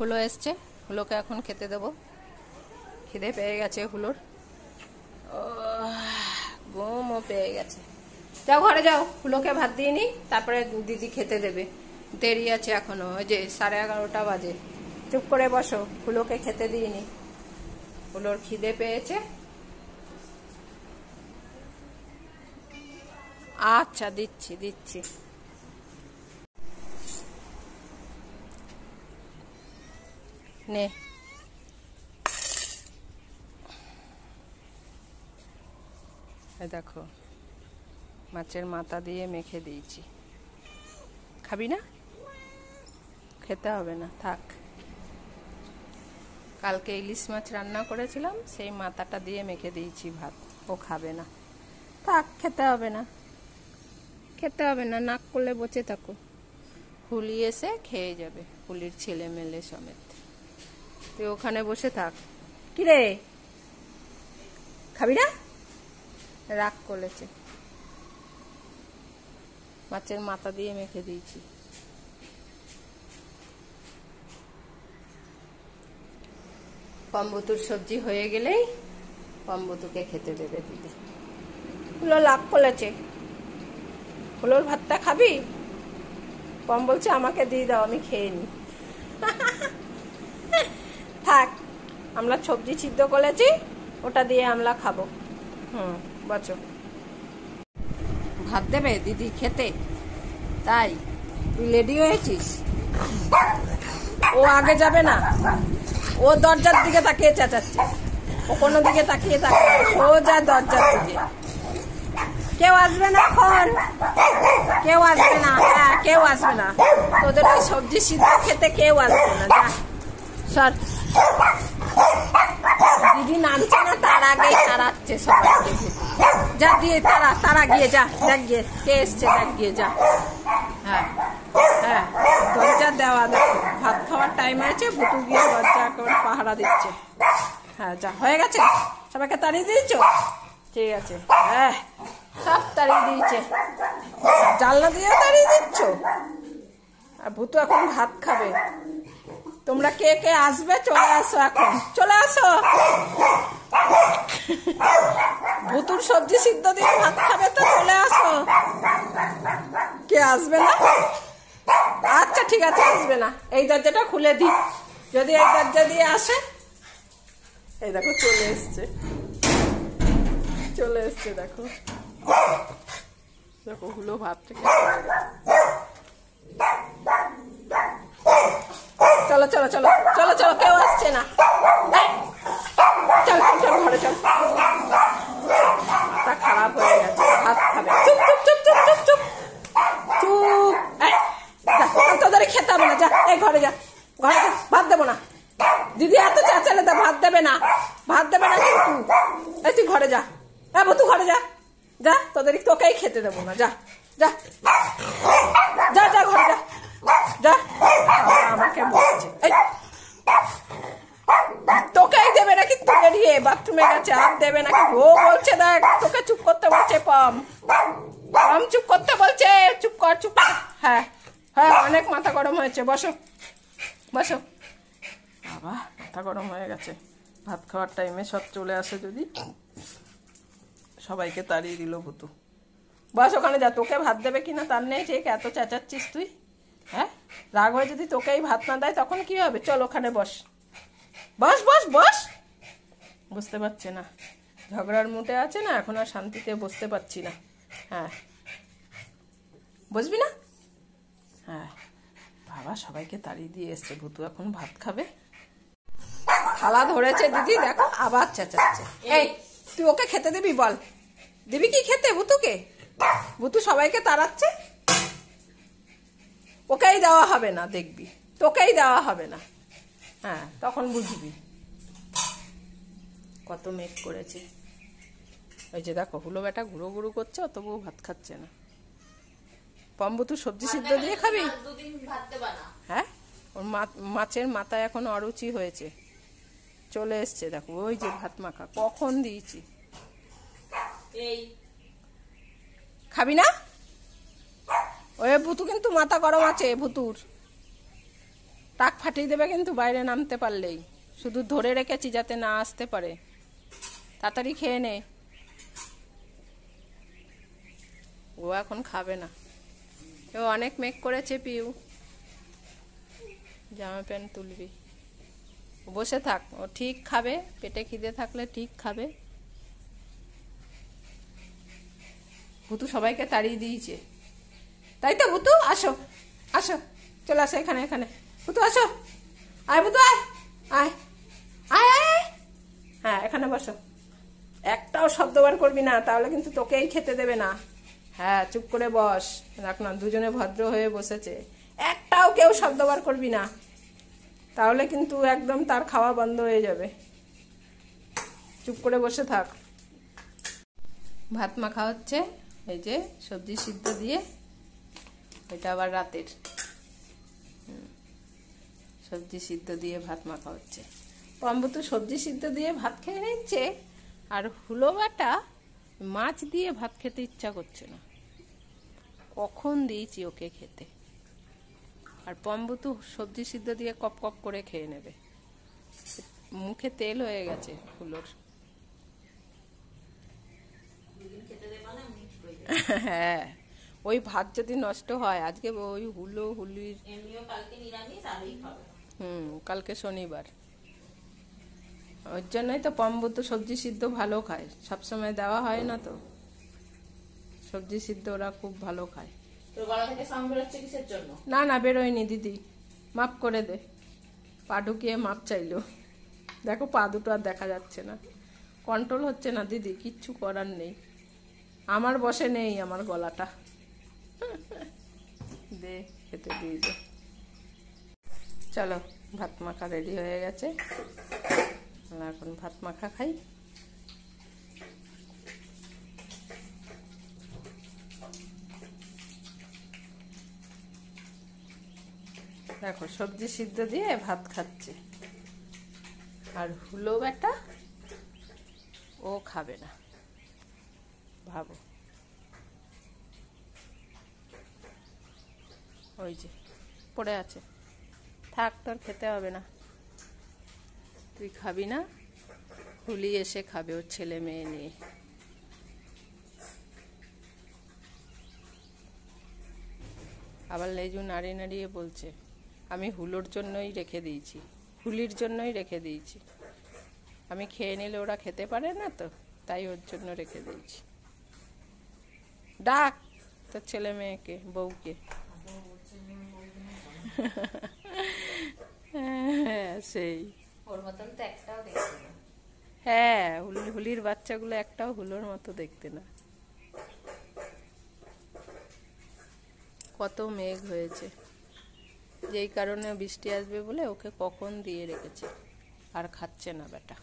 হুলো এসছে হুলোকে এখন খেতে দেব খিদে পেয়ে গেছে হুলোর ও পেয়ে গেছে যাও ঘরে যাও হুলোকে ভাত দিয়ে নি তারপরে দিদি খেতে দেবে দেরি আছে এখনো ওই যে সাড়ে এগারোটা বাজে চুপ করে বসো হুলোকে খেতে দিয়ে নি হুলোর খিদে পেয়েছে আচ্ছা দিচ্ছি দিচ্ছি নে দেখো মাছের মাথা দিয়ে মেখে দিয়েছি খাবি না খেতে হবে না থাক কালকে ইলিশ মাছ রান্না করেছিলাম সেই মাথাটা দিয়ে মেখে দিয়েছি ভাত ও খাবে না থাক খেতে হবে না খেতে হবে না নাক করলে বসে থাকো হুলি এসে খেয়ে যাবে হুলির ছেলে মেলে সমেত তুই ওখানে বসে থাক কি রে খাবি না রাগ করেছে মাছের মাথা দিয়ে মেখে দিয়েছি কম্বতুর সবজি হয়ে গেলেই কম্বতুকে খেতে দেবে দিদি হুলো লাভ করেছে হলোর ভাতটা খাবি পম বলছে আমাকে দিয়ে দাও আমি খেয়ে নি থাক আমরা সবজি সিদ্ধ করেছি ওটা দিয়ে আমরা খাবো হুম বচো ভাত দেবে দিদি খেতে তাই তুই রেডি হয়েছিস ও আগে যাবে না ও দরজার দিকে তাকিয়ে চেঁচাচ্ছে ও কোনো দিকে তাকিয়ে থাকে সোজা দরজার দিকে কেউ আসবে না এখন কেউ আসবে না হ্যাঁ কেউ আসবে না তোদের ওই সবজি সিদ্ধ খেতে কেউ আসবে না যা সর দিদি নামছে না তার আগে তাড়াচ্ছে সবাইকে যা দিয়ে তারা তারা গিয়ে যা দেখ গিয়ে কে এসছে দেখ গিয়ে যা হ্যাঁ হ্যাঁ দরজা দেওয়া দেখো ভাত খাওয়ার টাইম আছে বুটু গিয়ে দরজা একেবারে পাহারা দিচ্ছে হ্যাঁ যা হয়ে গেছে সবাইকে তাড়িয়ে দিয়েছ ঠিক আছে হ্যাঁ সব তাড়িয়ে দিয়েছে জানলা দিয়ে তাড়িয়ে দিচ্ছ আর ভুতু এখন ভাত খাবে তোমরা কে কে আসবে চলে আসো এখন চলে আসো ভুতুর সবজি সিদ্ধ দিয়ে ভাত খাবে তো চলে আসো কে আসবে না আচ্ছা ঠিক আছে আসবে না এই দরজাটা খুলে দিই যদি এই দরজা দিয়ে আসে এই দেখো চলে এসছে চলে এসছে দেখো দেখো হুলো থেকে চলো চলো চলো চলো চলো কেউ আসছে না চল চল ঘরে চল তা খারাপ হয়ে গেছে ভাত খাবে চুপ চুপ চুপ চুপ চুপ চুপ চুপ তোদের খেতাম না যা এই ঘরে যা ঘরে যা ভাত দেবো না দিদি এত চাচালে তা ভাত দেবে না ভাত দেবে না কিন্তু এই তুই ঘরে যা হ্যাঁ তুই ঘরে যা যা তোদের তোকেই খেতে দেবো না যা যা যা যা ঘরে যা যা আমাকে বলছে তোকেই দেবে নাকি তোকে নিয়ে বাথরুমে গেছে আর দেবে নাকি ও বলছে দেখ তোকে চুপ করতে বলছে পম পম চুপ করতে বলছে চুপ কর চুপ কর হ্যাঁ হ্যাঁ অনেক মাথা গরম হয়েছে বসো বসো বাবা মাথা গরম হয়ে গেছে ভাত খাওয়ার টাইমে সব চলে আসে যদি সবাইকে তাড়িয়ে দিল ভুতু বস ওখানে যা তোকে ভাত দেবে কিনা তার নেই ঠিক এত চেঁচাচ্ছিস তুই হ্যাঁ রাগ হয়ে যদি তোকেই ভাত না দেয় তখন কি হবে চল ওখানে বস বস বস বস বুঝতে পারছে না ঝগড়ার মুটে আছে না এখন আর শান্তিতে বসতে পারছি না হ্যাঁ বসবি না হ্যাঁ বাবা সবাইকে তাড়িয়ে দিয়ে এসছে ভুতু এখন ভাত খাবে খালা ধরেছে দিদি দেখো আবার চেঁচাচ্ছে এই তুই ওকে খেতে দিবি বল দিবি কি খেতে ভুতুকে ভুতু সবাইকে তাড়াচ্ছে তোকেই দেওয়া হবে না দেখবি তোকেই দেওয়া হবে না হ্যাঁ তখন বুঝবি কত মেঘ করেছে ওই যে দেখো হুলো বেটা ঘুরো ঘুরো করছে তবুও ভাত খাচ্ছে না পম্বু তুই সবজি সিদ্ধ দিয়ে খাবি হ্যাঁ ওর মাছের মাথায় এখন অরুচি হয়েছে চলে এসছে দেখো ওই যে ভাত মাখা কখন দিয়েছি খাবি না ওই ভুতু কিন্তু মাথা গরম আছে ভুতুর টাক ফাটিয়ে দেবে কিন্তু বাইরে নামতে পারলেই শুধু ধরে রেখেছি যাতে না আসতে পারে তাড়াতাড়ি খেয়ে নে ও এখন খাবে না ও অনেক মেক করেছে পিউ জামা প্যান্ট তুলবি বসে থাক ও ঠিক খাবে পেটে খিদে থাকলে ঠিক খাবে ভুতু সবাইকে তাড়িয়ে দিয়েছে তাই তো বুতু আসো আসো চলে আসো এখানে এখানে বুতু আসো আয় বুতু আয় আয় আয় আয় হ্যাঁ এখানে বসো একটাও শব্দ বার করবি না তাহলে কিন্তু তোকেই খেতে দেবে না হ্যাঁ চুপ করে বস রাখ না দুজনে ভদ্র হয়ে বসেছে একটাও কেউ শব্দ বার করবি না তাহলে কিন্তু একদম তার খাওয়া বন্ধ হয়ে যাবে চুপ করে বসে থাক ভাত মাখা হচ্ছে এই যে সবজি সিদ্ধ দিয়ে এটা আবার রাতের সবজি সিদ্ধ দিয়ে ভাত মাখা হচ্ছে পম্বু তো সবজি সিদ্ধ দিয়ে ভাত খেয়ে নিচ্ছে আর হুলো বাটা মাছ দিয়ে ভাত খেতে ইচ্ছা করছে না কখন দিয়েছি ওকে খেতে আর পম্বু তো সবজি সিদ্ধ দিয়ে কপ কপ করে খেয়ে নেবে মুখে তেল হয়ে গেছে হুলোর মানে হ্যাঁ ওই ভাত যদি নষ্ট হয় আজকে ওই হুলো হুলির হুম কালকে শনিবার ওর জন্যই তো তো সবজি সিদ্ধ ভালো খায় সবসময় দেওয়া হয় না তো সবজি সিদ্ধ ওরা খুব ভালো খায় না না বেরোয়নি দিদি মাপ করে দে পা ঢুকিয়ে মাপ চাইলো দেখো পা দুটো আর দেখা যাচ্ছে না কন্ট্রোল হচ্ছে না দিদি কিচ্ছু করার নেই আমার বসে নেই আমার গলাটা যে খেতে দিয়ে যে চলো ভাত মাখা রেডি হয়ে গেছে এখন ভাত মাখা খাই দেখো সবজি সিদ্ধ দিয়ে ভাত খাচ্ছে আর হুলো বেটা ও খাবে না ভাবো ওই যে পড়ে আছে থাক তোর খেতে হবে না তুই খাবি না হুলি এসে খাবে ওর ছেলে মেয়ে নিয়ে আবার লেজু নাড়িয়ে নাড়িয়ে বলছে আমি হুলোর জন্যই রেখে দিয়েছি হুলির জন্যই রেখে দিয়েছি আমি খেয়ে নিলে ওরা খেতে পারে না তো তাই ওর জন্য রেখে দিয়েছি ডাক তোর ছেলে মেয়েকে বউকে হ্যাঁ সেই ওর মতন তো একটাও দেখতে না হ্যাঁ হুলি হুলির বাচ্চাগুলো একটাও হুলোর মতো দেখতে না কত মেঘ হয়েছে যেই কারণে বৃষ্টি আসবে বলে ওকে কখন দিয়ে রেখেছে আর খাচ্ছে না বেটা